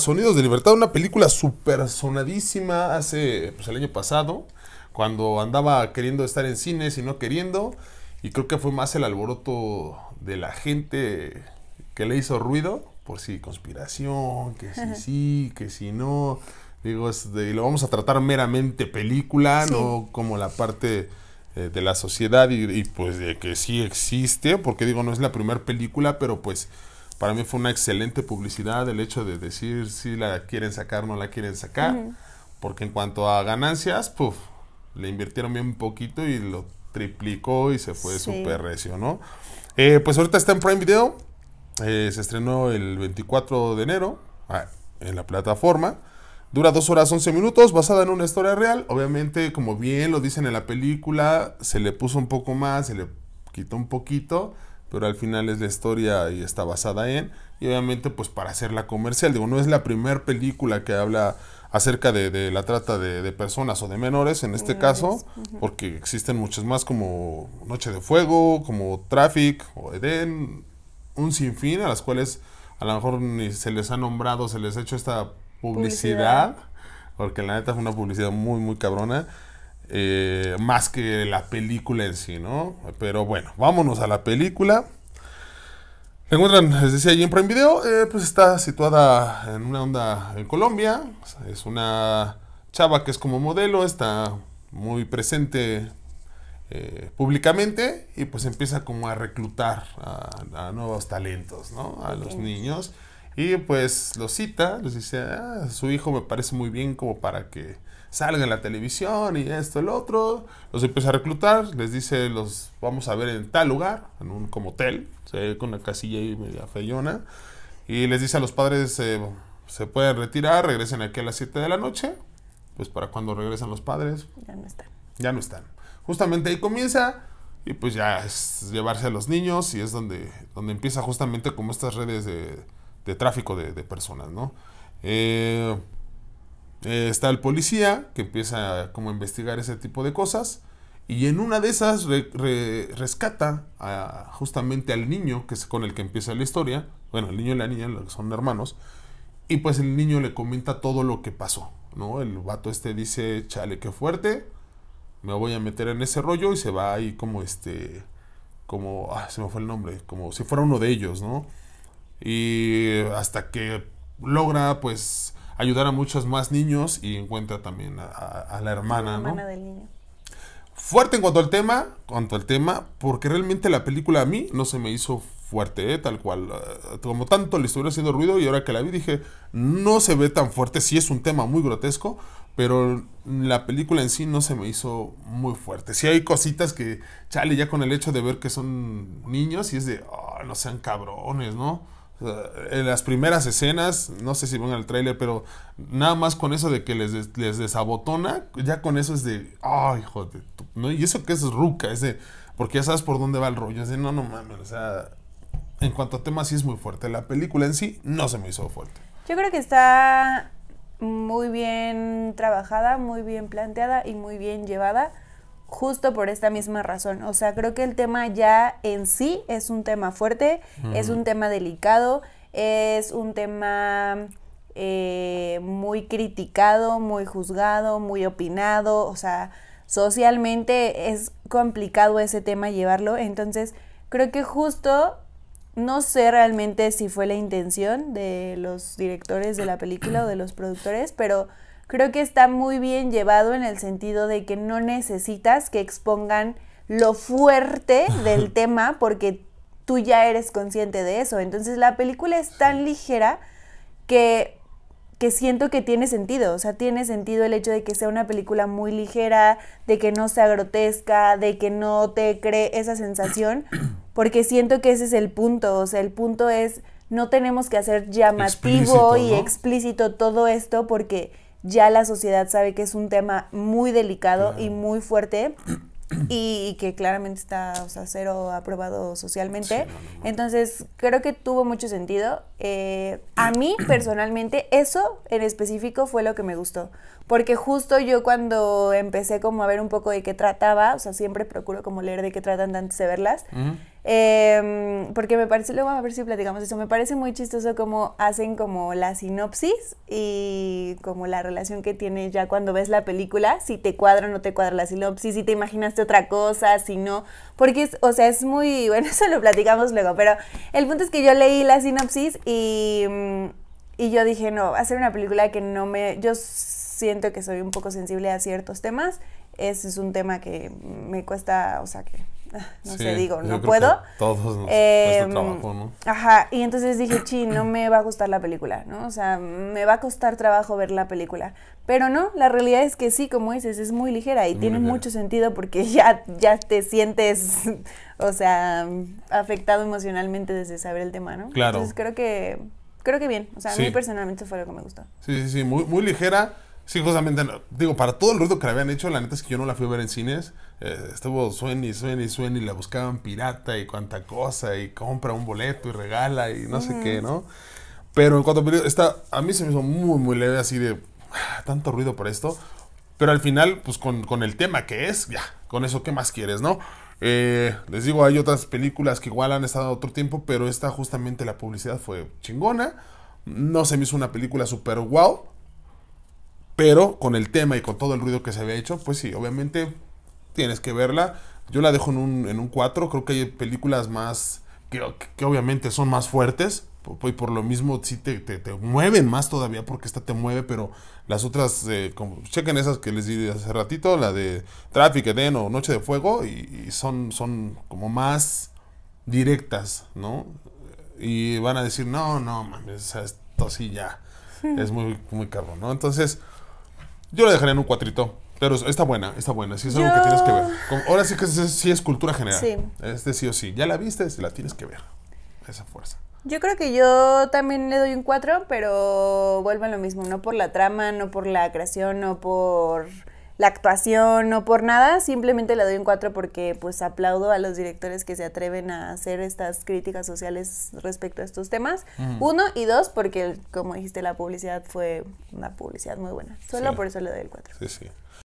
Sonidos de Libertad, una película super sonadísima hace pues, el año pasado, cuando andaba queriendo estar en cines y no queriendo, y creo que fue más el alboroto de la gente que le hizo ruido, por si conspiración, que si sí, que si no, digo, lo vamos a tratar meramente película, no como la parte eh, de la sociedad y, y, pues de que sí existe, porque digo, no es la primera película, pero pues para mí fue una excelente publicidad el hecho de decir si la quieren sacar, no la quieren sacar. Porque en cuanto a ganancias, puff, le invirtieron bien un poquito y lo triplicó y se fue súper recio, ¿no? Eh, pues ahorita está en Prime Video. Eh, se estrenó el 24 de enero ah, en la plataforma. Dura 2 horas 11 minutos, basada en una historia real. Obviamente, como bien lo dicen en la película, se le puso un poco más, se le quitó un poquito pero al final es la historia y está basada en, y obviamente pues para hacerla comercial, digo, no es la primera película que habla acerca de, la trata de, personas o de menores, en este caso, porque existen muchas más como Noche de Fuego, como Traffic o Eden, un sinfín, a las cuales a lo mejor ni se les ha nombrado, se les ha hecho esta publicidad. publicidad. porque la neta fue una publicidad muy, muy cabrona eh, más que la película en sí, ¿no? Pero bueno, vámonos a la película. La encuentran, les decía allí en Prime Video, eh, pues está situada en una onda en Colombia. Es una chava que es como modelo, está muy presente eh, públicamente y pues empieza como a reclutar a, a nuevos talentos, ¿no? A los niños. Y pues los cita, les dice, ah, su hijo me parece muy bien como para que salga en la televisión y esto, el otro. Los empieza a reclutar, les dice, los vamos a ver en tal lugar, en un como hotel, con una casilla ahí media feyona. Y les dice a los padres, se pueden retirar, regresen aquí a las 7 de la noche. Pues para cuando regresan los padres. Ya no están. Ya no están. Justamente ahí comienza y pues ya es llevarse a los niños y es donde, donde empieza justamente como estas redes de de tráfico de, personas, ¿no? Eh, eh, está el policía que empieza a como investigar ese tipo de cosas y en una de esas rescata justamente al niño que con el que empieza la historia, bueno, el niño y la niña son hermanos, y pues el niño le comenta todo lo que pasó, ¿no? El vato este dice, chale, qué fuerte, me voy a meter en ese rollo y se va ahí como este, como, ah, se me fue el nombre, como si fuera uno de ellos, ¿no? y hasta que logra pues ayudar a muchos más niños y encuentra también a, la hermana, la hermana del niño. Fuerte en cuanto al tema, cuanto al tema, porque realmente la película a mí no se me hizo fuerte, ¿eh? tal cual, eh, como tanto le estuviera haciendo ruido y ahora que la vi dije, no se ve tan fuerte, sí es un tema muy grotesco, pero la película en sí no se me hizo muy fuerte. Sí hay cositas que, chale, ya con el hecho de ver que son niños y es de, ah, no sean cabrones, ¿no? Eh, en las primeras escenas, no sé si van al tráiler, pero nada más con eso de que les, desabotona, ya con eso es de, ay, hijo de Y eso que es ruca, es de, porque ya sabes por dónde va el rollo, es de, no, no mames, o sea, en cuanto a temas sí es muy fuerte, la película en sí no se me hizo fuerte. Yo creo que está muy bien trabajada, muy bien planteada y muy bien llevada justo por esta misma razón. O sea, creo que el tema ya en sí es un tema fuerte, es un tema delicado, es un tema eh, muy criticado, muy juzgado, muy opinado. O sea, socialmente es complicado ese tema llevarlo. Entonces, creo que justo... No sé realmente si fue la intención de los directores de la película o de los productores, pero creo que está muy bien llevado en el sentido de que no necesitas que expongan lo fuerte del tema porque tú ya eres consciente de eso. Entonces la película es tan ligera que, siento que tiene sentido. O sea, tiene sentido el hecho de que sea una película muy ligera, de que no sea grotesca, de que no te cree esa sensación, porque siento que ese es el punto. O sea, el punto es no tenemos que hacer llamativo y explícito todo esto porque ya la sociedad sabe que es un tema muy delicado y muy fuerte y, que claramente está, o sea, cero aprobado socialmente. Entonces, creo que tuvo mucho sentido. Eh, a mí, personalmente, eso en específico fue lo que me gustó. Porque justo yo cuando empecé como a ver un poco de qué trataba, o sea, siempre procuro como leer de qué tratan antes de verlas, Em, porque me parece, luego a ver si platicamos eso, me parece muy chistoso como hacen como la sinopsis y como la relación que tiene ya cuando ves la película, si te cuadra o no te cuadra la sinopsis, si te imaginaste otra cosa, si no, porque es, o sea, es muy, bueno, eso lo platicamos luego, pero el punto es que yo leí la sinopsis y, mm, y yo dije, no, hacer una película que no me, yo siento que soy un poco sensible a ciertos temas, ese es un tema que me cuesta, o sea, que no sé, digo, no puedo. Todos nos eh, trabajo, ¿no? Ajá, y entonces dije, chi, no me va a gustar la película, ¿no? O sea, me va a costar trabajo ver la película. Pero no, la realidad es que sí, como dices, es muy ligera y tiene mucho sentido porque ya, ya te sientes, o sea, afectado emocionalmente desde saber el tema, ¿no? Claro. Entonces creo que, creo que bien, o sea, a mí personalmente fue lo que me gustó. Sí, sí, sí, muy, muy ligera Sí, justamente, digo, para todo el ruido que le habían hecho, la neta es que yo no la fui a ver en cines. Eh, estuvo suene y suene y suene y la buscaban pirata y cuanta cosa y compra un boleto y regala y no sé qué, ¿no? Pero en cuanto a esta a mí se me hizo muy, muy leve así de ah, tanto ruido por esto. Pero al final, pues con, el tema que es, ya, con eso, ¿qué más quieres, no? Eh, les digo, hay otras películas que igual han estado otro tiempo, pero esta justamente la publicidad fue chingona. No se me hizo una película super wow pero con el tema y con todo el ruido que se había hecho, pues sí, obviamente tienes que verla. Yo la dejo en un, en un 4, creo que hay películas más que, que obviamente son más fuertes, y por lo mismo sí te, te, mueven más todavía porque esta te mueve, pero las otras, eh, como, chequen esas que les di hace ratito, la de Traffic Eden o Noche de Fuego, y, y, son, son como más directas, ¿no? Y van a decir, no, no, mames, esto sí ya hmm. es muy, muy caro, ¿no? Entonces, yo la dejaría en un cuatrito. Pero está buena, está buena. Sí, es algo que tienes que ver. Ahora sí que es, sí es cultura general. Sí. Este sí o sí. Ya la viste, la tienes que ver. Esa fuerza. Yo creo que yo también le doy un cuatro, pero vuelvo a lo mismo, no por la trama, no por la creación, no por la actuación no por nada, simplemente le doy un cuatro porque pues aplaudo a los directores que se atreven a hacer estas críticas sociales respecto a estos temas. Uno y dos porque como dijiste la publicidad fue una publicidad muy buena. Solo por eso le doy el 4. Sí, sí.